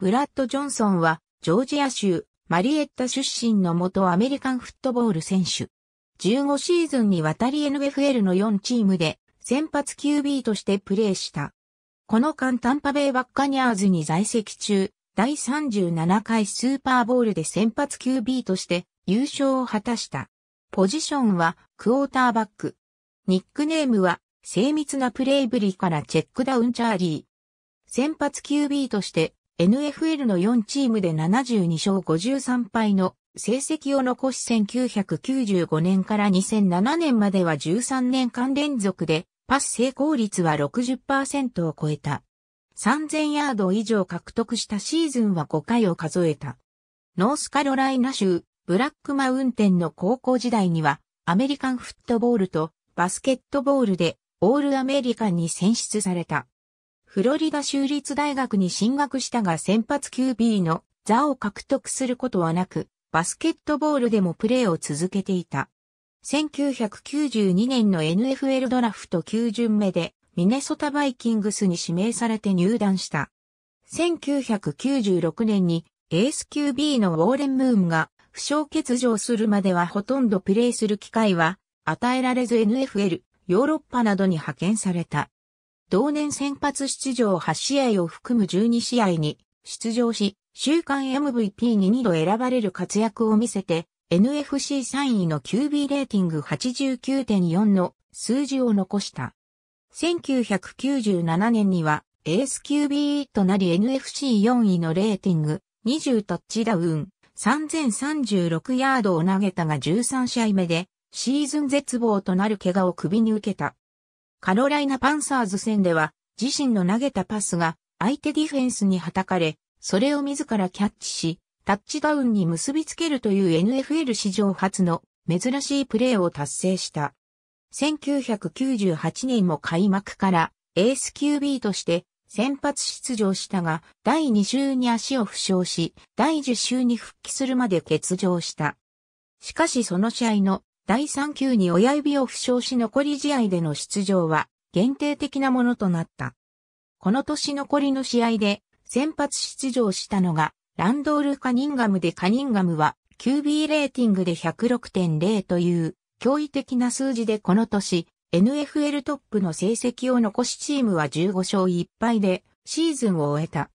ブラッド・ジョンソンは、ジョージア州、マリエッタ出身の元アメリカンフットボール選手。15シーズンにわたり NFL の4チームで、先発 QB としてプレーした。この間タンパベイバッカニャーズに在籍中、第37回スーパーボールで先発 QB として優勝を果たした。ポジションはクォーターバック。ニックネームは精密なプレイぶりからチェックダウンチャーリー。先発 QB として NFL の4チームで72勝53敗の成績を残し1995年から2007年までは13年間連続でパス成功率は60%を超えた。3000ヤード以上獲得したシーズンは5回を数えた。ノースカロライナ州ブラックマウンテンの高校時代にはアメリカンフットボールとバスケットボールでオールアメリカンに選出された。フロリダ州立大学に進学したが先発 QB の座を獲得することはなく、バスケットボールでもプレーを続けていた。1992年の NFL ドラフト9巡目でミネソタバイキングスに指名されて入団した。1996年にエース QB のウォーレン・ムーンが負傷欠場するまではほとんどプレーする機会は与えられず NFL ヨーロッパなどに派遣された。同年先発出場8試合を含む12試合に出場し、週間 MVP に2度選ばれる活躍を見せて、NFC3 位の QB レーティング89.4の数字を残した。1997年にはエース QB となり NFC4 位のレーティング20タッチダウン3036ヤードを投げたが13試合目でシーズン絶望となる怪我を首に受けた。カロライナパンサーズ戦では、自身の投げたパスが相手ディフェンスに叩かれ、それを自らキャッチし、タッチダウンに結びつけるという NFL 史上初の珍しいプレーを達成した。1998年も開幕からエース QB として先発出場したが、第2週に足を負傷し、第10週に復帰するまで欠場した。しかしその試合の第3級に親指を負傷し残り試合での出場は限定的なものとなった。この年残りの試合で先発出場したのがランドール・カニンガムでカニンガムは QB レーティングで106.0という驚異的な数字でこの年 NFL トップの成績を残しチームは15勝1敗でシーズンを終えた。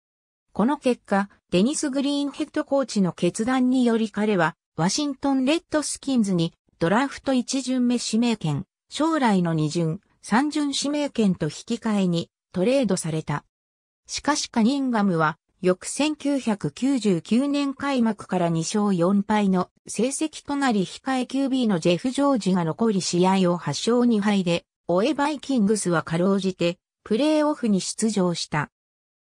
この結果、デニス・グリーンヘッドコーチの決断により彼はワシントン・レッドスキンズにドラフト1巡目指名権、将来の2巡、3巡指名権と引き換えにトレードされた。しかしカニンガムは、翌1999年開幕から2勝4敗の成績となり控え QB のジェフ・ジョージが残り試合を8勝2敗で、オえバイキングスはかろうじてプレーオフに出場した。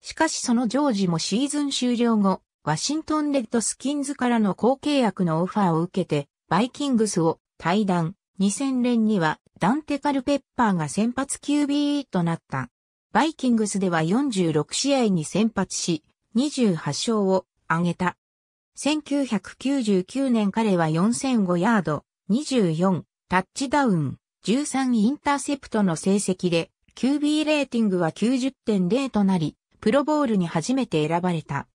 しかしそのジョージもシーズン終了後、ワシントンレッドスキンズからの後契約のオファーを受けて、バイキングスを対談、2000年にはダンテ・カルペッパーが先発 QB となった。バイキングスでは46試合に先発し、28勝を挙げた。1999年彼は4005ヤード、24、タッチダウン、13インターセプトの成績で、QB レーティングは90.0となり、プロボールに初めて選ばれた。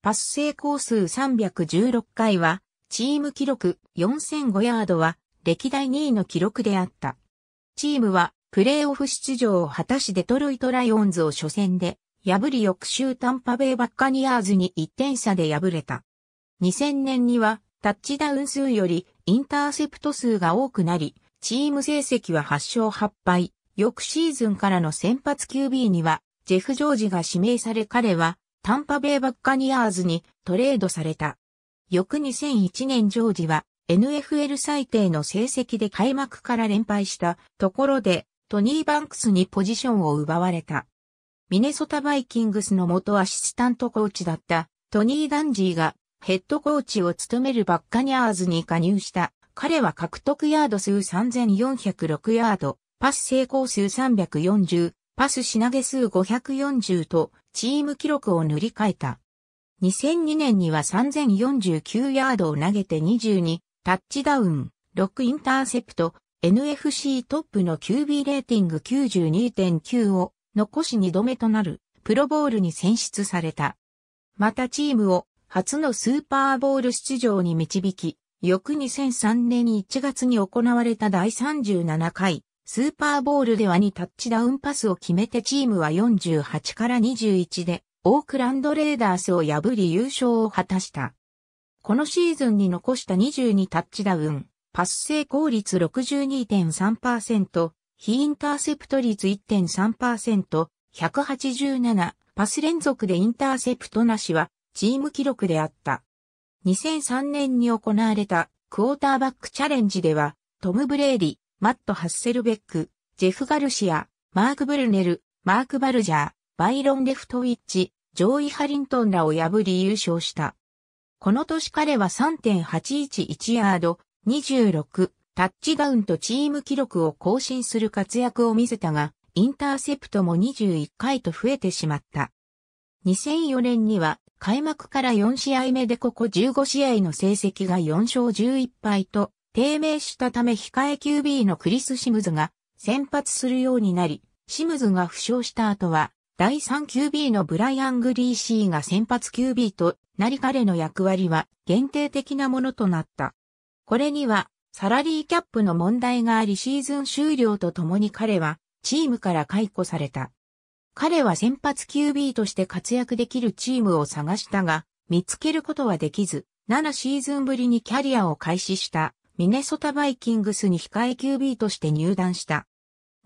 パス成功数316回は、チーム記録4005ヤードは歴代2位の記録であった。チームはプレーオフ出場を果たしデトロイトライオンズを初戦で破り翌週タンパベイバッカニアーズに1点差で敗れた。2000年にはタッチダウン数よりインターセプト数が多くなり、チーム成績は8勝8敗。翌シーズンからの先発 QB にはジェフ・ジョージが指名され彼はタンパベイバッカニアーズにトレードされた。翌2001年ジョージは NFL 最低の成績で開幕から連敗したところでトニー・バンクスにポジションを奪われた。ミネソタ・バイキングスの元アシスタントコーチだったトニー・ダンジーがヘッドコーチを務めるバッカニャーズに加入した彼は獲得ヤード数3406ヤード、パス成功数340、パスし投げ数540とチーム記録を塗り替えた。2002年には3049ヤードを投げて22タッチダウン、6インターセプト、NFC トップの QB レーティング92.9を残し2度目となるプロボールに選出された。またチームを初のスーパーボール出場に導き、翌2003年1月に行われた第37回スーパーボールでは2タッチダウンパスを決めてチームは48から21でオークランドレーダースを破り優勝を果たした。このシーズンに残した22タッチダウン、パス成功率62.3%、非インターセプト率1.3%、187パス連続でインターセプトなしはチーム記録であった。2003年に行われたクォーターバックチャレンジでは、トム・ブレーリ、マット・ハッセルベック、ジェフ・ガルシア、マーク・ブルネル、マーク・バルジャー、バイロン・レフトウィッチ、ジョーイ・ハリントンらを破り優勝した。この年彼は3.811ヤード、26、タッチダウンとチーム記録を更新する活躍を見せたが、インターセプトも21回と増えてしまった。2004年には開幕から4試合目でここ15試合の成績が4勝11敗と低迷したため控え QB のクリス・シムズが先発するようになり、シムズが負傷した後は第3 QB のブライアン・グリーシーが先発 QB となり彼の役割は限定的なものとなった。これにはサラリーキャップの問題がありシーズン終了とともに彼はチームから解雇された。彼は先発 QB として活躍できるチームを探したが見つけることはできず7シーズンぶりにキャリアを開始したミネソタバイキングスに控え QB として入団した。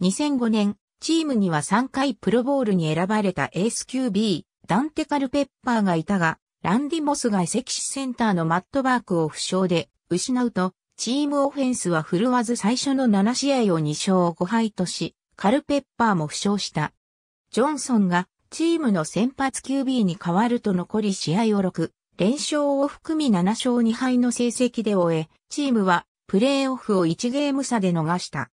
2005年チームには3回プロボールに選ばれたエース QB、ダンテ・カルペッパーがいたが、ランディ・モスが移籍センターのマットバークを負傷で失うと、チームオフェンスは振るわず最初の7試合を2勝5敗とし、カルペッパーも負傷した。ジョンソンがチームの先発 QB に変わると残り試合を6、連勝を含み7勝2敗の成績で終え、チームはプレーオフを1ゲーム差で逃した。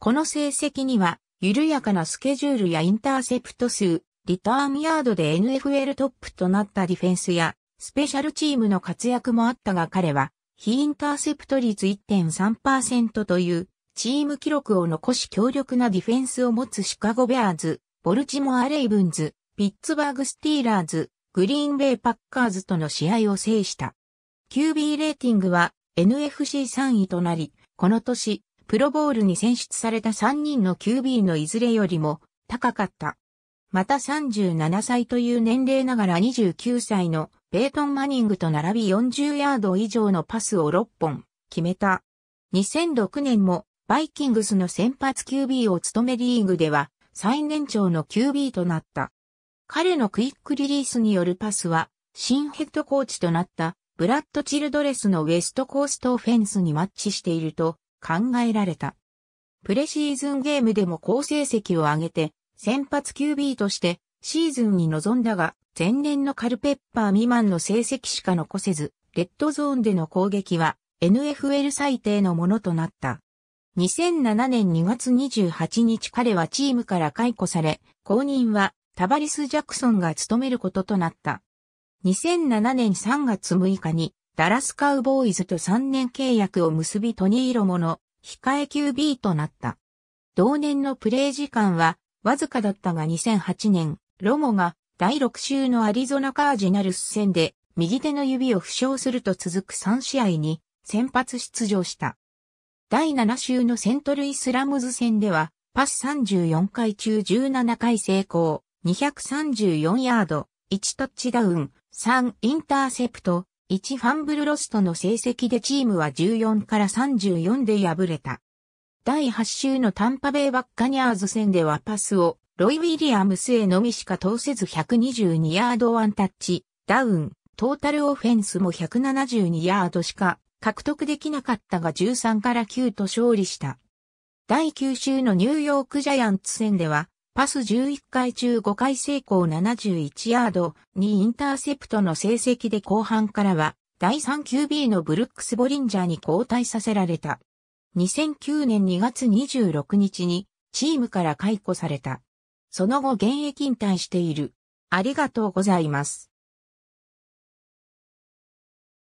この成績には緩やかなスケジュールやインターセプト数、リターンヤードで NFL トップとなったディフェンスや、スペシャルチームの活躍もあったが彼は、非インターセプト率1.3%という、チーム記録を残し強力なディフェンスを持つシカゴベアーズ、ボルチモア・レイブンズ、ピッツバーグ・スティーラーズ、グリーンベイ・パッカーズとの試合を制した。QB レーティングは NFC3 位となり、この年、プロボールに選出された3人の QB のいずれよりも高かった。また37歳という年齢ながら29歳のペイトン・マニングと並び40ヤード以上のパスを6本決めた。2006年もバイキングスの先発 QB を務めリーグでは最年長の QB となった。彼のクイックリリースによるパスは新ヘッドコーチとなったブラッド・チルドレスのウェストコーストオフェンスにマッチしていると考えられた。プレシーズンゲームでも好成績を上げて、先発 QB としてシーズンに臨んだが、前年のカルペッパー未満の成績しか残せず、レッドゾーンでの攻撃は NFL 最低のものとなった。2007年2月28日彼はチームから解雇され、後任はタバリス・ジャクソンが務めることとなった。2007年3月6日にダラスカウボーイズと3年契約を結びトニーロモの控え QB となった。同年のプレー時間はわずかだったが2008年、ロモが第6週のアリゾナカージナルス戦で右手の指を負傷すると続く3試合に先発出場した。第7週のセントルイスラムズ戦ではパス34回中17回成功、234ヤード、1タッチダウン、3インターセプト、1ファンブルロストの成績でチームは14から34で敗れた。第8週のタンパベイバッカニャーズ戦ではパスをロイ・ウィリアムスへのみしか通せず122ヤードワンタッチ、ダウン、トータルオフェンスも172ヤードしか獲得できなかったが13から9と勝利した。第9週のニューヨークジャイアンツ戦ではパス11回中5回成功71ヤードにインターセプトの成績で後半からは第 3QB のブルックス・ボリンジャーに交代させられた。2009年2月26日にチームから解雇された。その後現役引退している。ありがとうございます。